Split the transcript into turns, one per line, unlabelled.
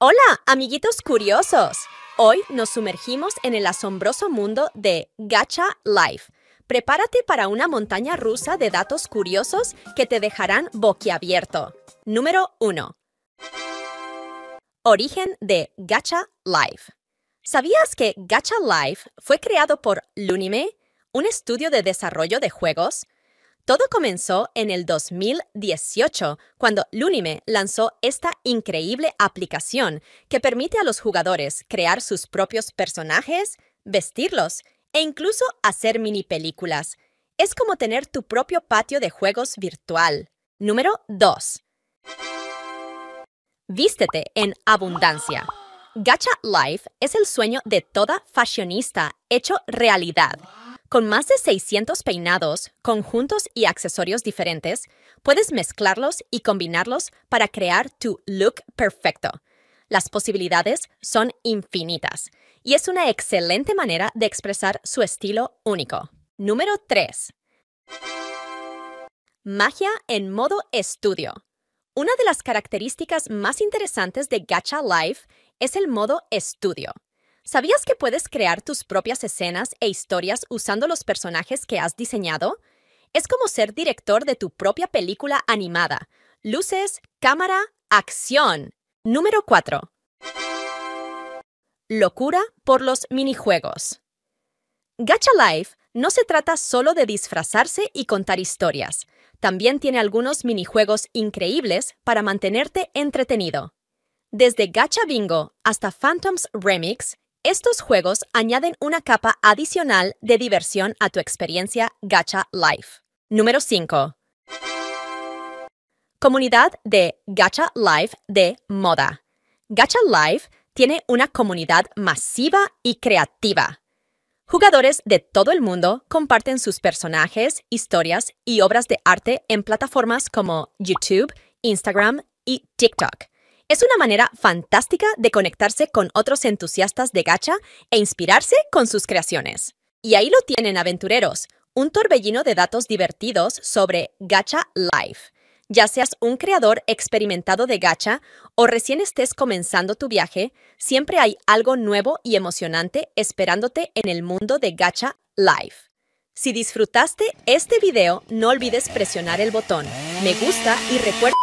Hola, amiguitos curiosos. Hoy nos sumergimos en el asombroso mundo de Gacha Life. Prepárate para una montaña rusa de datos curiosos que te dejarán boquiabierto. Número 1. Origen de Gacha Life. ¿Sabías que Gacha Life fue creado por Lunime, un estudio de desarrollo de juegos? Todo comenzó en el 2018, cuando Lunime lanzó esta increíble aplicación que permite a los jugadores crear sus propios personajes, vestirlos e incluso hacer mini películas. Es como tener tu propio patio de juegos virtual. Número 2. Vístete en abundancia. Gacha Life es el sueño de toda fashionista hecho realidad. Con más de 600 peinados, conjuntos y accesorios diferentes, puedes mezclarlos y combinarlos para crear tu look perfecto. Las posibilidades son infinitas y es una excelente manera de expresar su estilo único. Número 3. Magia en modo estudio. Una de las características más interesantes de Gacha Life es el modo estudio. ¿Sabías que puedes crear tus propias escenas e historias usando los personajes que has diseñado? Es como ser director de tu propia película animada. Luces, cámara, acción. Número 4. Locura por los minijuegos. Gacha Life no se trata solo de disfrazarse y contar historias. También tiene algunos minijuegos increíbles para mantenerte entretenido. Desde Gacha Bingo hasta Phantoms Remix, estos juegos añaden una capa adicional de diversión a tu experiencia Gacha Life. Número 5. Comunidad de Gacha Life de moda. Gacha Life tiene una comunidad masiva y creativa. Jugadores de todo el mundo comparten sus personajes, historias y obras de arte en plataformas como YouTube, Instagram y TikTok. Es una manera fantástica de conectarse con otros entusiastas de gacha e inspirarse con sus creaciones. Y ahí lo tienen, aventureros, un torbellino de datos divertidos sobre Gacha Life. Ya seas un creador experimentado de gacha o recién estés comenzando tu viaje, siempre hay algo nuevo y emocionante esperándote en el mundo de Gacha Life. Si disfrutaste este video, no olvides presionar el botón me gusta y recuerda